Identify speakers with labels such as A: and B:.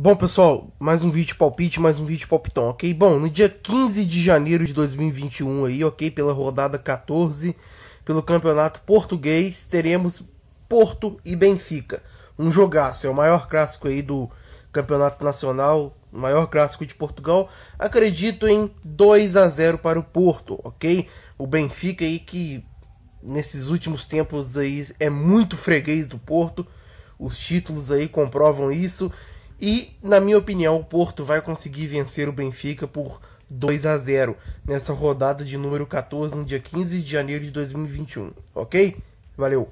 A: Bom, pessoal, mais um vídeo palpite, mais um vídeo palpitão, ok? Bom, no dia 15 de janeiro de 2021 aí, ok? Pela rodada 14, pelo campeonato português, teremos Porto e Benfica. Um jogaço, é o maior clássico aí do campeonato nacional, o maior clássico de Portugal. Acredito em 2 a 0 para o Porto, ok? O Benfica aí que nesses últimos tempos aí é muito freguês do Porto. Os títulos aí comprovam isso e, na minha opinião, o Porto vai conseguir vencer o Benfica por 2 a 0 nessa rodada de número 14, no dia 15 de janeiro de 2021, ok? Valeu!